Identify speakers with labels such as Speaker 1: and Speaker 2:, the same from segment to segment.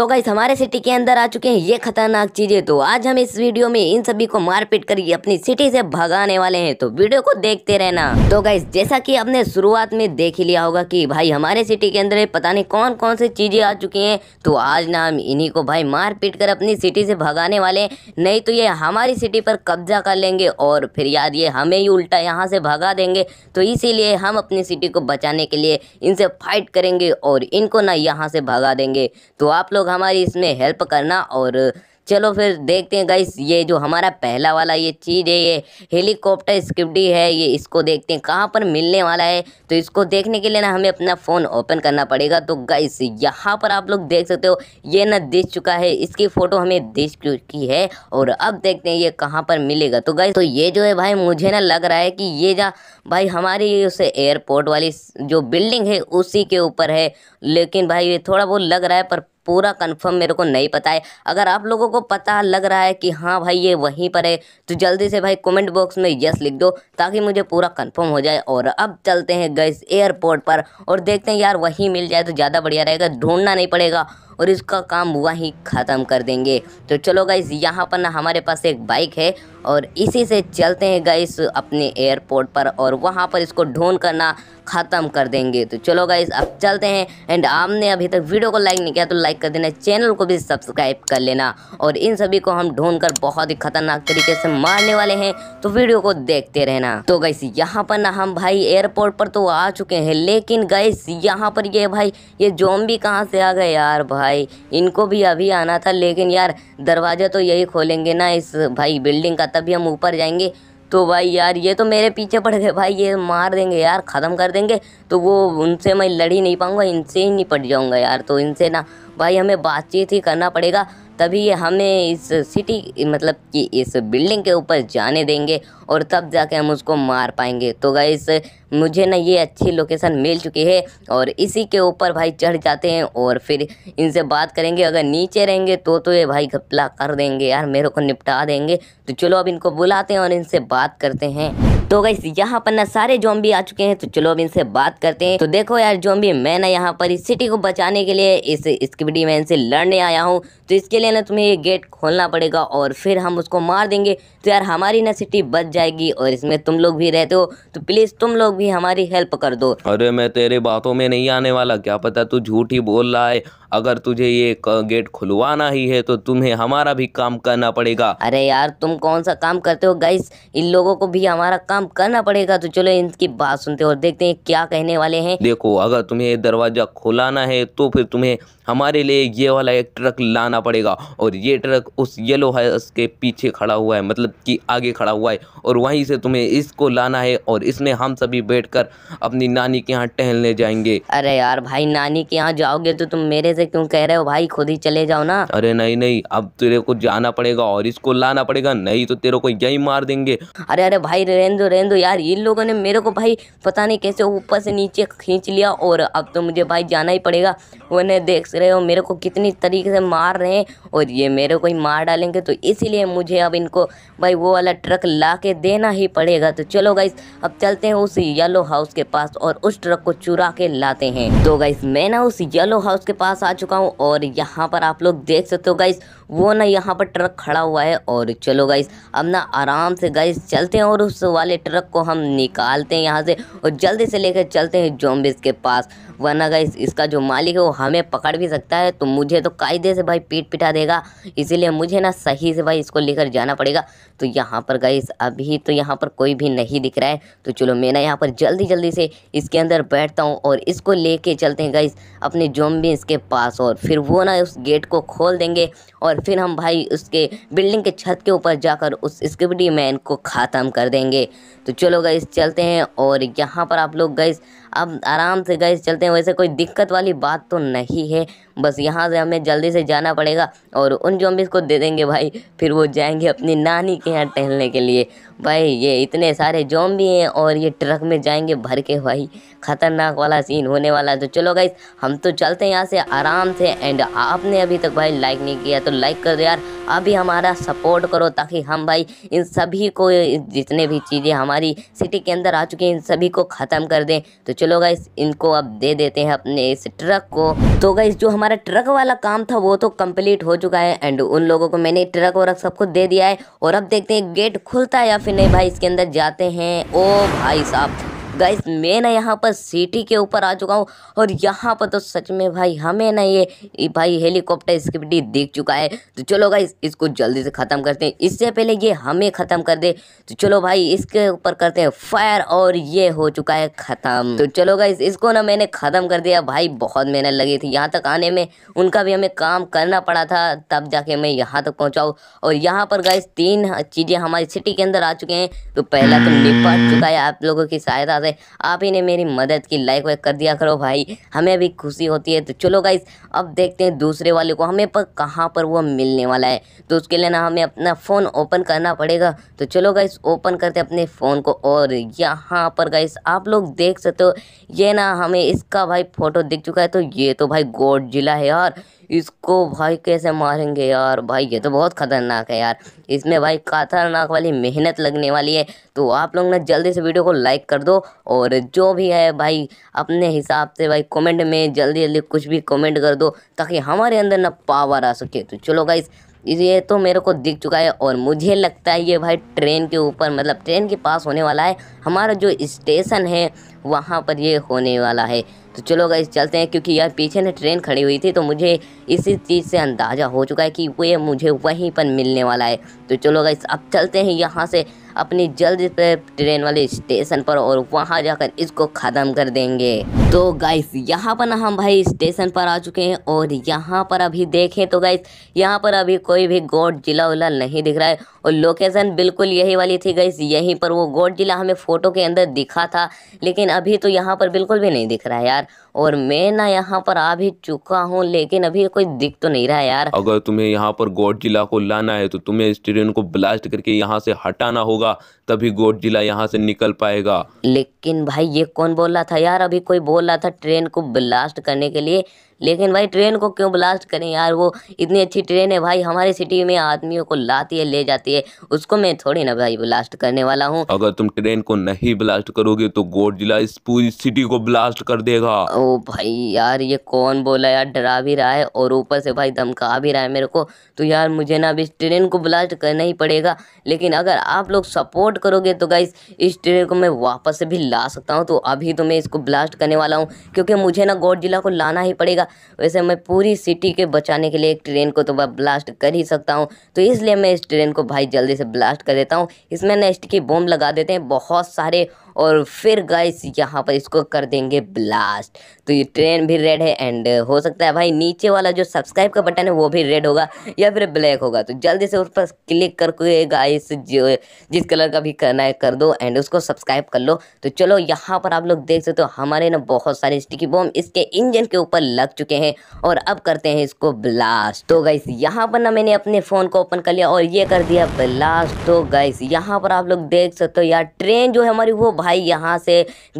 Speaker 1: तो गाइस हमारे सिटी के अंदर आ चुके हैं ये खतरनाक चीज़ें तो आज हम इस वीडियो में इन सभी को मारपीट कर अपनी सिटी से भगाने वाले हैं तो वीडियो को देखते रहना तो गाइस जैसा कि आपने शुरुआत में देख ही लिया होगा कि भाई हमारे सिटी के अंदर पता नहीं कौन कौन सी चीज़ें आ चुकी हैं तो आज ना हम इन्हीं को भाई मारपीट कर अपनी सिटी से भगाने वाले नहीं तो ये हमारी सिटी पर कब्जा कर लेंगे और फिर यार ये हमें ही उल्टा यहाँ से भगा देंगे तो इसीलिए हम अपनी सिटी को बचाने के लिए इनसे फाइट करेंगे और इनको ना यहाँ से भगा देंगे तो आप लोग हमारी इसमें हेल्प करना और चलो फिर देखते हैं गाइस ये जो हमारा पहला वाला ये चीज़ है ये हेलीकॉप्टर स्क्रिप्टी है ये इसको देखते हैं कहाँ पर मिलने वाला है तो इसको देखने के लिए ना हमें अपना फ़ोन ओपन करना पड़ेगा तो गाइस यहाँ पर आप लोग देख सकते हो ये ना दिख चुका है इसकी फ़ोटो हमें दिख चुकी है और अब देखते हैं ये कहाँ पर मिलेगा तो गाइस तो ये जो है भाई मुझे ना लग रहा है कि ये जा भाई हमारी उस एयरपोर्ट वाली जो बिल्डिंग है उसी के ऊपर है लेकिन भाई ये थोड़ा बहुत लग रहा है पर पूरा कंफर्म मेरे को नहीं पता है अगर आप लोगों को पता लग रहा है कि हाँ भाई ये वहीं पर है तो जल्दी से भाई कमेंट बॉक्स में यस लिख दो ताकि मुझे पूरा कंफर्म हो जाए और अब चलते हैं गैस एयरपोर्ट पर और देखते हैं यार वहीं मिल जाए तो ज़्यादा बढ़िया रहेगा ढूंढना नहीं पड़ेगा और इसका काम वहीं ख़त्म कर देंगे तो चलो गाइस यहाँ पर ना हमारे पास एक बाइक है और इसी से चलते हैं गाइस अपने एयरपोर्ट पर और वहाँ पर इसको ढूंढ करना ख़त्म कर देंगे तो चलो गाइस अब चलते हैं एंड आपने अभी तक वीडियो को लाइक नहीं किया तो लाइक कर देना चैनल को भी सब्सक्राइब कर लेना और इन सभी को हम ढूंढ कर बहुत ही ख़तरनाक तरीके से मारने वाले हैं तो वीडियो को देखते रहना तो गाइस यहाँ पर ना हम भाई एयरपोर्ट पर तो आ चुके हैं लेकिन गाइस यहाँ पर ये भाई ये जोम्बी कहाँ से आ गए यार भाई भाई इनको भी अभी आना था लेकिन यार दरवाज़ा तो यही खोलेंगे ना इस भाई बिल्डिंग का तभी हम ऊपर जाएंगे तो भाई यार ये तो मेरे पीछे पड़ गए भाई ये मार देंगे यार ख़त्म कर देंगे तो वो उनसे मैं लड़ ही नहीं पाऊँगा इनसे ही निपट जाऊँगा यार तो इनसे ना भाई हमें बातचीत ही करना पड़ेगा तभी हमें इस सिटी मतलब कि इस बिल्डिंग के ऊपर जाने देंगे और तब जाके हम उसको मार पाएंगे तो गाइस मुझे ना ये अच्छी लोकेशन मिल चुकी है और इसी के ऊपर भाई चढ़ जाते हैं और फिर इनसे बात करेंगे अगर नीचे रहेंगे तो तो ये भाई घपला कर देंगे यार मेरे को निपटा देंगे तो चलो अब इनको बुलाते हैं और इनसे बात करते हैं तो गाइस यहाँ पर ना सारे जोम्बी आ चुके हैं तो चलो अब इनसे बात करते हैं तो देखो यार जोम्बी मैं ना यहाँ पर इस सिटी को बचाने के लिए इस स्क्रिप्टी मैन से लड़ने आया हूँ तो इसके लिए ना तुम्हें ये गेट खोलना पड़ेगा और फिर हम उसको मार देंगे तो यार हमारी ना सिटी बच जाए जाएगी और इसमें तुम लोग भी रहते हो तो प्लीज़ तुम लोग भी हमारी हेल्प कर दो अरे मैं तेरी बातों में नहीं आने वाला क्या पता तू झूठ ही बोल रहा है अगर तुझे ये गेट खुलवाना ही है तो तुम्हें हमारा भी काम करना पड़ेगा अरे यार तुम कौन सा काम करते हो गाइस इन लोगों को भी हमारा काम करना पड़ेगा तो चलो इनकी बात सुनते हो देखते हैं क्या कहने वाले हैं देखो अगर तुम्हें दरवाजा खुलाना है तो फिर तुम्हें हमारे लिए ये वाला एक ट्रक लाना पड़ेगा और ये ट्रक उस येलो हाउस के पीछे खड़ा हुआ है मतलब कि आगे खड़ा हुआ है और वहीं से तुम्हें इसको लाना है और इसमें हम सभी बैठकर अपनी नानी के यहाँ टहलने जाएंगे अरे यार भाई नानी के यहाँ जाओगे तो तुम मेरे ऐसे क्यों कह रहे हो भाई खुद ही चले जाओ ना अरे नहीं नहीं अब तेरे को जाना पड़ेगा और इसको लाना पड़ेगा नहीं तो तेरे को यही मार देंगे अरे अरे भाई रहन दो रहन दो यार इन लोगों ने मेरे को भाई पता नहीं कैसे ऊपर से नीचे खींच लिया और अब तो मुझे भाई जाना ही पड़ेगा उन्हें देख रहे हो मेरे को कितनी तरीके से मार रहे हैं और ये मेरे को ही मार डालेंगे तो इसीलिए मुझे अब इनको भाई वो वाला ट्रक ला के देना ही पड़ेगा तो चलो गाइस अब चलते हैं उस येलो हाउस के पास और उस ट्रक को चुरा के लाते हैं तो गाइस मैं ना उस येलो हाउस के पास आ चुका हूँ और यहाँ पर आप लोग देख सकते हो गाइस वो ना यहाँ पर ट्रक खड़ा हुआ है और चलो गाइस अब ना आराम से गाइस चलते हैं और उस वाले ट्रक को हम निकालते हैं यहाँ से और जल्दी से लेकर चलते हैं जोम्बिस के पास वरना गाइस इसका जो मालिक है वो हमें पकड़ भी सकता है तो मुझे तो कायदे से भाई पीट पिटा देगा इसीलिए मुझे ना सही से भाई इसको लेकर जाना पड़ेगा तो यहाँ पर गाइस अभी तो यहाँ पर कोई भी नहीं दिख रहा है तो चलो मैं ना यहाँ पर जल्दी जल्दी से इसके अंदर बैठता हूँ और इसको ले चलते हैं गाइस अपने जोम्बिस के पास पास और फिर वो ना उस गेट को खोल देंगे और फिर हम भाई उसके बिल्डिंग के छत के ऊपर जाकर उस स्क्रिप्टी मैन को ख़त्म कर देंगे तो चलो गई चलते हैं और यहाँ पर आप लोग गई अब आराम से गैस चलते हैं वैसे कोई दिक्कत वाली बात तो नहीं है बस यहाँ से हमें जल्दी से जाना पड़ेगा और उन जॉम्बिस को दे देंगे भाई फिर वो जाएंगे अपनी नानी के यहाँ टहलने के लिए भाई ये इतने सारे जॉम्बी हैं और ये ट्रक में जाएंगे भर के भाई ख़तरनाक वाला सीन होने वाला है तो चलो गाइस हम तो चलते हैं यहाँ से आराम से एंड आपने अभी तक भाई लाइक नहीं किया तो लाइक कर दो यार अभी हमारा सपोर्ट करो ताकि हम भाई इन सभी को जितने भी चीज़ें हमारी सिटी के अंदर आ चुकी हैं इन सभी को ख़त्म कर दें तो चलो गाइस इनको अब दे देते हैं अपने इस ट्रक को तो गाइस जो हमारा ट्रक वाला काम था वो तो कम्प्लीट हो चुका है एंड उन लोगों को मैंने ट्रक और सबको दे दिया है और अब देखते हैं गेट खुलता है या फिर नहीं भाई इसके अंदर जाते हैं ओ भाई साहब गाइस मैं ना यहाँ पर सिटी के ऊपर आ चुका हूँ और यहाँ पर तो सच में भाई हमें ना ये भाई हेलीकॉप्टर स्क्रिप्टी देख चुका है तो चलो गाइस इसको जल्दी से ख़त्म करते हैं इससे पहले ये हमें ख़त्म कर दे तो चलो भाई इसके ऊपर करते हैं फायर और ये हो चुका है ख़त्म तो चलो गाइस इसको ना मैंने ख़त्म कर दिया भाई बहुत मेहनत लगी थी यहाँ तक आने में उनका भी हमें काम करना पड़ा था तब जाके मैं यहाँ तक पहुँचाऊँ और यहाँ पर गाइस तीन चीज़ें हमारी सिटी के अंदर आ चुके हैं तो पहला तो निपट चुका है आप लोगों की सहायता से है आप ही ने मेरी मदद की लाइक वाइक कर दिया करो भाई हमें भी खुशी होती है तो चलो गाइस अब देखते हैं दूसरे वाले को हमें पर कहाँ पर वो मिलने वाला है तो उसके लिए ना हमें अपना फ़ोन ओपन करना पड़ेगा तो चलो गाइस ओपन करते अपने फ़ोन को और यहाँ पर गाइस आप लोग देख सकते हो ये ना हमें इसका भाई फ़ोटो दिख चुका है तो ये तो भाई गोड जिला है यार इसको भाई कैसे मारेंगे यार भाई ये तो बहुत ख़तरनाक है यार इसमें भाई खतरनाक वाली मेहनत लगने वाली है तो आप लोग ना जल्दी से वीडियो को लाइक कर दो और जो भी है भाई अपने हिसाब से भाई कमेंट में जल्दी जल्दी कुछ भी कमेंट कर दो ताकि हमारे अंदर ना पावर आ सके तो चलो गाइस ये तो मेरे को दिख चुका है और मुझे लगता है ये भाई ट्रेन के ऊपर मतलब ट्रेन के पास होने वाला है हमारा जो स्टेशन है वहाँ पर ये होने वाला है तो चलो गाइस चलते हैं क्योंकि यार पीछे ना ट्रेन खड़ी हुई थी तो मुझे इसी चीज़ से अंदाज़ा हो चुका है कि वो ये मुझे वहीं पर मिलने वाला है तो चलो गाइस अब चलते हैं यहाँ से अपनी जल्द से ट्रेन वाले स्टेशन पर और वहाँ जाकर इसको ख़त्म कर देंगे तो गाइस यहाँ पर हम भाई स्टेशन पर आ चुके हैं और यहाँ पर अभी देखें तो गाइस यहाँ पर अभी कोई भी गोड जिला उला नहीं दिख रहा है और लोकेशन बिल्कुल यही वाली थी गाइस यहीं पर वो गोड जिला हमें फ़ोटो के अंदर दिखा था लेकिन अभी तो यहाँ पर बिल्कुल भी नहीं दिख रहा है यार और मैं ना यहाँ पर आ भी चुका हूँ लेकिन अभी कोई दिख तो नहीं रहा है यार अगर तुम्हें यहाँ पर गोड जिला को लाना है तो तुम्हें इस ट्रेन को ब्लास्ट करके यहाँ से हटाना होगा होगा तभी गोट जिला यहाँ से निकल पाएगा लेकिन भाई ये कौन बोल रहा था यार अभी कोई बोल रहा था ट्रेन को ब्लास्ट करने के लिए लेकिन भाई ट्रेन को क्यों ब्लास्ट करें यार वो इतनी अच्छी ट्रेन है भाई हमारे सिटी में आदमियों को लाती है ले जाती है उसको मैं थोड़ी ना भाई ब्लास्ट करने वाला हूँ अगर तुम ट्रेन को नहीं ब्लास्ट करोगे तो गोट जिला इस पूरी सिटी को ब्लास्ट कर देगा ओ भाई यार ये कौन बोला यार डरा भी रहा है और ऊपर से भाई धमका भी रहा है मेरे को तो यार मुझे ना अभी ट्रेन को ब्लास्ट करना ही पड़ेगा लेकिन अगर आप लोग सपोर्ट करोगे तो गाइस इस ट्रेन को मैं वापस से भी ला सकता हूँ तो अभी तो मैं इसको ब्लास्ट करने वाला हूँ क्योंकि मुझे ना गौड जिला को लाना ही पड़ेगा वैसे मैं पूरी सिटी के बचाने के लिए एक ट्रेन को तो मैं ब्लास्ट कर ही सकता हूँ तो इसलिए मैं इस ट्रेन को भाई जल्दी से ब्लास्ट कर देता हूँ इसमें नेक्स्ट की बॉम्ब लगा देते हैं बहुत सारे और फिर गाइस यहाँ पर इसको कर देंगे ब्लास्ट तो ये ट्रेन भी रेड है एंड uh, हो सकता है भाई नीचे वाला जो सब्सक्राइब का बटन है वो भी रेड होगा या फिर ब्लैक होगा तो जल्दी से उस पर क्लिक करके गाइस जो जिस कलर का भी करना है कर दो एंड उसको सब्सक्राइब कर लो तो चलो यहाँ पर आप लोग देख सकते हो तो हमारे ना बहुत सारे स्टिकी बॉम्ब इसके इंजन के ऊपर लग चुके हैं और अब करते हैं इसको ब्लास्ट तो गाइस यहाँ पर ना मैंने अपने फ़ोन को ओपन कर लिया और ये कर दिया ब्लास्ट तो गाइस यहाँ पर आप लोग देख सकते हो यार ट्रेन जो है हमारी वो भाई यहाँ से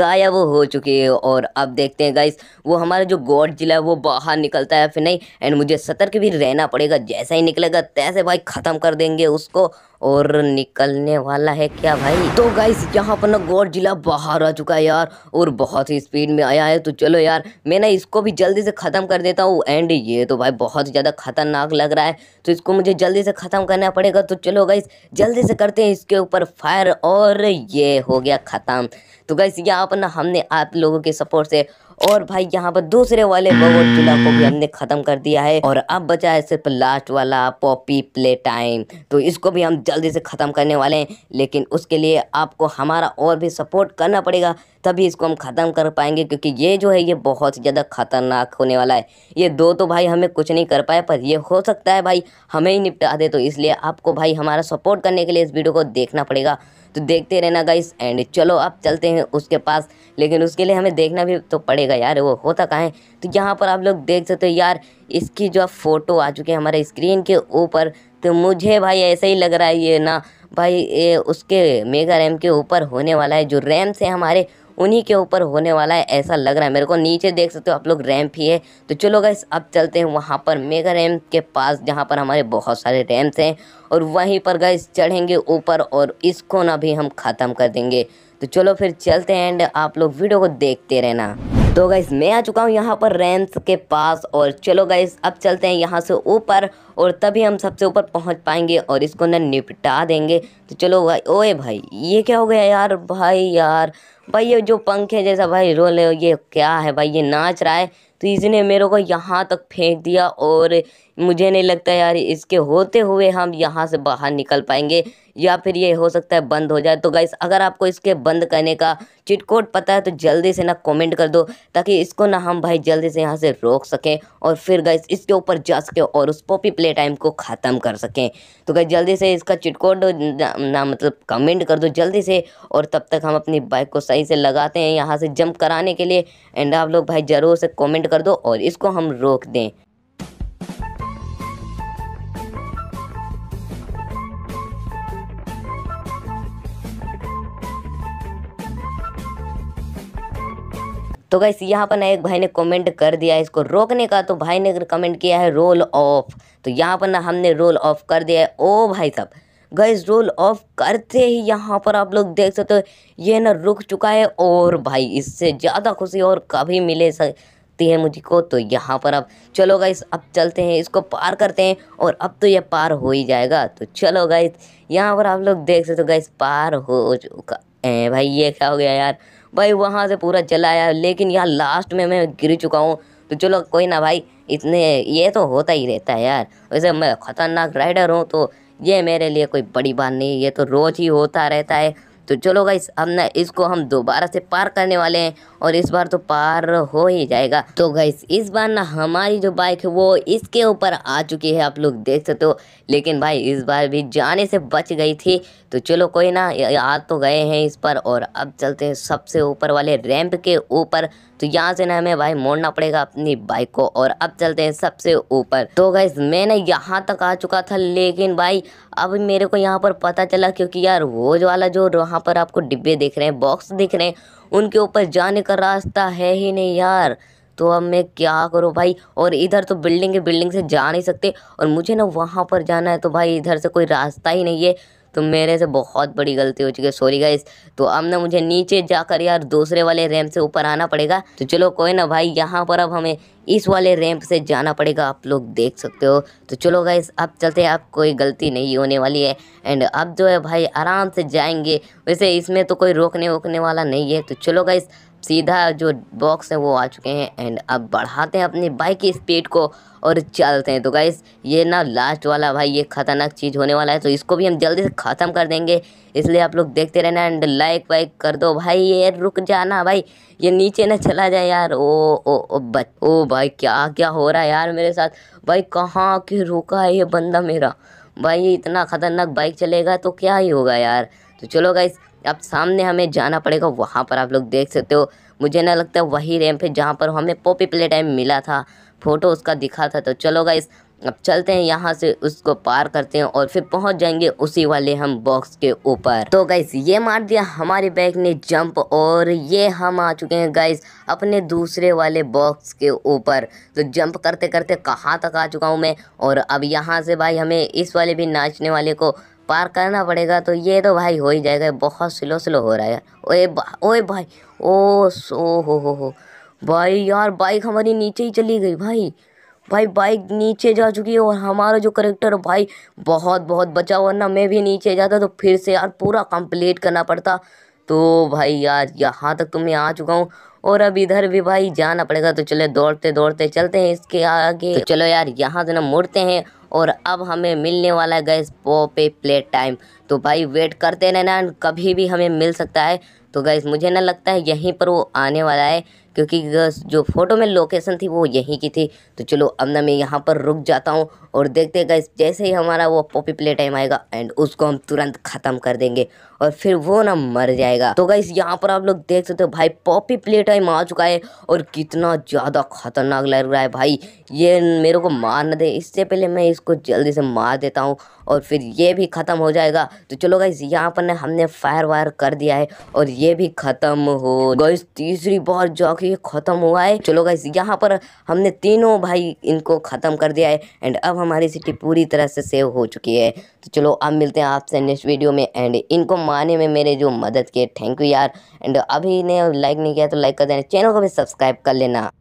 Speaker 1: गायब हो चुकी है और अब देखते हैं गाइस वो हमारा जो गॉड जिला है वो बाहर निकलता है फिर नहीं एंड मुझे सतर्क भी रहना पड़ेगा जैसा ही निकलेगा तैसे भाई ख़त्म कर देंगे उसको और निकलने वाला है क्या भाई तो गाइस यहाँ पर ना गौर जिला बाहर आ चुका है यार और बहुत ही स्पीड में आया है तो चलो यार मैं ना इसको भी जल्दी से ख़त्म कर देता हूँ एंड ये तो भाई बहुत ज़्यादा खतरनाक लग रहा है तो इसको मुझे जल्दी से ख़त्म करना पड़ेगा तो चलो गाइस जल्दी से करते हैं इसके ऊपर फायर और ये हो गया ख़त्म तो गाइस यहाँ पर ना हमने आप लोगों के सपोर्ट से और भाई यहाँ पर दूसरे वाले चूल्हा को भी हमने खत्म कर दिया है और अब बचा है सिर्फ लास्ट वाला पॉपी प्ले टाइम तो इसको भी हम जल्दी से ख़त्म करने वाले हैं लेकिन उसके लिए आपको हमारा और भी सपोर्ट करना पड़ेगा तभी इसको हम ख़त्म कर पाएंगे क्योंकि ये जो है ये बहुत ज़्यादा ख़तरनाक होने वाला है ये दो तो भाई हमें कुछ नहीं कर पाए पर ये हो सकता है भाई हमें ही निपटा दे तो इसलिए आपको भाई हमारा सपोर्ट करने के लिए इस वीडियो को देखना पड़ेगा तो देखते रहना गाइस एंड चलो अब चलते हैं उसके पास लेकिन उसके लिए हमें देखना भी तो पड़ेगा यार वो होता कहाँ है तो यहाँ पर आप लोग देख सकते हो यार इसकी जो फ़ोटो आ चुकी है हमारे स्क्रीन के ऊपर तो मुझे भाई ऐसा ही लग रहा है ये ना भाई ये उसके मेगा रैम के ऊपर होने वाला है जो रैम से हमारे उन्हीं के ऊपर होने वाला है ऐसा लग रहा है मेरे को नीचे देख सकते हो आप लोग रैम्प ही है तो चलो गाइस अब चलते हैं वहाँ पर मेगा रैम्प के पास जहाँ पर हमारे बहुत सारे रैम्प्स हैं और वहीं पर गाइस चढ़ेंगे ऊपर और इसको ना भी हम ख़त्म कर देंगे तो चलो फिर चलते हैं एंड आप लोग वीडियो को देखते रहना तो गाइस मैं आ चुका हूँ यहाँ पर रेंस के पास और चलो गाइस अब चलते हैं यहाँ से ऊपर और तभी हम सबसे ऊपर पहुँच पाएंगे और इसको ना निपटा देंगे तो चलो भाई ओए भाई ये क्या हो गया यार भाई यार भाई ये जो पंखे जैसा भाई रोल है ये क्या है भाई ये नाच रहा है तो इसने मेरे को यहाँ तक फेंक दिया और मुझे नहीं लगता यार इसके होते हुए हम यहाँ से बाहर निकल पाएंगे या फिर ये हो सकता है बंद हो जाए तो गाइस अगर आपको इसके बंद करने का चिटकोट पता है तो जल्दी से ना कमेंट कर दो ताकि इसको ना हम भाई जल्दी से यहाँ से रोक सकें और फिर गाइस इसके ऊपर जा सकें और उस पॉपी प्ले टाइम को ख़त्म कर सकें तो गाइस जल्दी से इसका चिटकोट ना मतलब कमेंट कर दो जल्दी से और तब तक हम अपनी बाइक को सही से लगाते हैं यहाँ से जंप कराने के लिए एंड आप लोग भाई ज़रूर से कॉमेंट कर दो और इसको हम रोक दें तो गैस यहाँ पर ना एक भाई ने कमेंट कर दिया है इसको रोकने का तो भाई ने कमेंट किया है रोल ऑफ तो यहाँ पर ना हमने रोल ऑफ कर दिया है ओ भाई साहब गैस रोल ऑफ करते ही यहाँ पर आप लोग देख सकते हो ये ना रुक चुका है और भाई इससे ज़्यादा खुशी और कभी मिले सकती है मुझको तो यहाँ पर अब चलो गाइस अब चलते हैं इसको पार करते हैं और अब तो ये पार हो ही जाएगा तो चलो गाइस यहाँ पर आप लोग देख सकते हो गाइस पार हो चुका है भाई ये क्या हो गया यार भाई वहाँ से पूरा चला आया लेकिन यार लास्ट में मैं गिर चुका हूँ तो चलो कोई ना भाई इतने ये तो होता ही रहता है यार वैसे मैं ख़तरनाक राइडर हूँ तो ये मेरे लिए कोई बड़ी बात नहीं ये तो रोज़ ही होता रहता है तो चलो भाई अब ना इसको हम दोबारा से पार करने वाले हैं और इस बार तो पार हो ही जाएगा तो गई इस बार ना हमारी जो बाइक है वो इसके ऊपर आ चुकी है आप लोग देख सकते हो लेकिन भाई इस बार भी जाने से बच गई थी तो चलो कोई ना आ तो गए हैं इस पर और अब चलते हैं सबसे ऊपर वाले रैंप के ऊपर तो यहाँ से ना हमें भाई मोड़ना पड़ेगा अपनी बाइक को और अब चलते हैं सबसे ऊपर तो गैस मैं ना यहाँ तक आ चुका था लेकिन भाई अब मेरे को यहाँ पर पता चला क्योंकि यार वो जो वाला जो वहाँ पर आपको डिब्बे दिख रहे हैं बॉक्स दिख रहे हैं उनके ऊपर जाने का रास्ता है ही नहीं यार तो अब मैं क्या करूँ भाई और इधर तो बिल्डिंग के बिल्डिंग से जा नहीं सकते और मुझे ना वहाँ पर जाना है तो भाई इधर से कोई रास्ता ही नहीं है तो मेरे से बहुत बड़ी गलती हो चुकी है सॉरी गाइस तो अब ना मुझे नीचे जाकर यार दूसरे वाले रैम्प से ऊपर आना पड़ेगा तो चलो कोई ना भाई यहाँ पर अब हमें इस वाले रैंप से जाना पड़ेगा आप लोग देख सकते हो तो चलो गाइस अब चलते हैं अब कोई गलती नहीं होने वाली है एंड अब जो है भाई आराम से जाएंगे वैसे इसमें तो कोई रोकने वोकने वाला नहीं है तो चलो गाइस सीधा जो बॉक्स है वो आ चुके हैं एंड अब बढ़ाते हैं अपनी बाइक की स्पीड को और चलते हैं तो गाइस ये ना लास्ट वाला भाई ये ख़तरनाक चीज़ होने वाला है तो इसको भी हम जल्दी से ख़त्म कर देंगे इसलिए आप लोग देखते रहना एंड लाइक वाइक कर दो भाई ये रुक जाना भाई ये नीचे ना चला जाए यार ओ ओ ओ बच ओ भाई क्या क्या हो रहा है यार मेरे साथ भाई कहाँ के रुका है ये बंदा मेरा भाई इतना ख़तरनाक बाइक चलेगा तो क्या ही होगा यार तो चलो गाइस अब सामने हमें जाना पड़ेगा वहाँ पर आप लोग देख सकते हो मुझे ना लगता वही रैम्प है जहाँ पर हमें पोपी प्ले टाइम मिला था फ़ोटो उसका दिखा था तो चलो गाइस अब चलते हैं यहाँ से उसको पार करते हैं और फिर पहुँच जाएंगे उसी वाले हम बॉक्स के ऊपर तो गाइस ये मार दिया हमारे बैग ने जंप और ये हम आ चुके हैं गाइस अपने दूसरे वाले बॉक्स के ऊपर तो जंप करते करते कहाँ तक आ चुका हूँ मैं और अब यहाँ से भाई हमें इस वाले भी नाचने वाले को पार करना पड़ेगा तो ये तो भाई हो ही जाएगा बहुत स्लो स्लो हो रहा है ओए ओए भाई ओ सो हो हो हो भाई यार बाइक हमारी नीचे ही चली गई भाई भाई बाइक नीचे जा चुकी है और हमारा जो करेक्टर भाई बहुत बहुत बचा वरना मैं भी नीचे जाता तो फिर से यार पूरा कंप्लीट करना पड़ता तो भाई यार यहाँ तक तो मैं आ चुका हूँ और अब इधर भी भाई जाना पड़ेगा तो चले दौड़ते दौड़ते चलते हैं इसके आगे तो चलो यार यहाँ से ना मुड़ते हैं और अब हमें मिलने वाला है गैस पो पे प्ले टाइम तो भाई वेट करते रहना कभी भी हमें मिल सकता है तो गैस मुझे ना लगता है यहीं पर वो आने वाला है क्योंकि जो फ़ोटो में लोकेशन थी वो यहीं की थी तो चलो अब ना मैं यहाँ पर रुक जाता हूँ और देखते हैं गाइस जैसे ही हमारा वो पॉपी प्ले टाइम आएगा एंड उसको हम तुरंत ख़त्म कर देंगे और फिर वो ना मर जाएगा तो गाइस यहाँ पर आप लोग देख सकते हो भाई पॉपी प्ले टाइम आ चुका है और कितना ज़्यादा खतरनाक लग रहा है भाई ये मेरे को मार ना दे इससे पहले मैं इसको जल्दी से मार देता हूँ और फिर ये भी ख़त्म हो जाएगा तो चलो गाइस यहाँ पर ना हमने फायर वायर कर दिया है और ये भी ख़त्म हो गाइस तीसरी बार जाके ये ख़त्म हुआ है चलो गाइस यहाँ पर हमने तीनों भाई इनको ख़त्म कर दिया है एंड अब हमारी सिटी पूरी तरह से सेव हो चुकी है तो चलो अब मिलते हैं आपसे नेक्स्ट वीडियो में एंड इनको माने में मेरे जो मदद किए थैंक यू यार एंड अभी ने लाइक नहीं किया तो लाइक कर देना चैनल को भी सब्सक्राइब कर लेना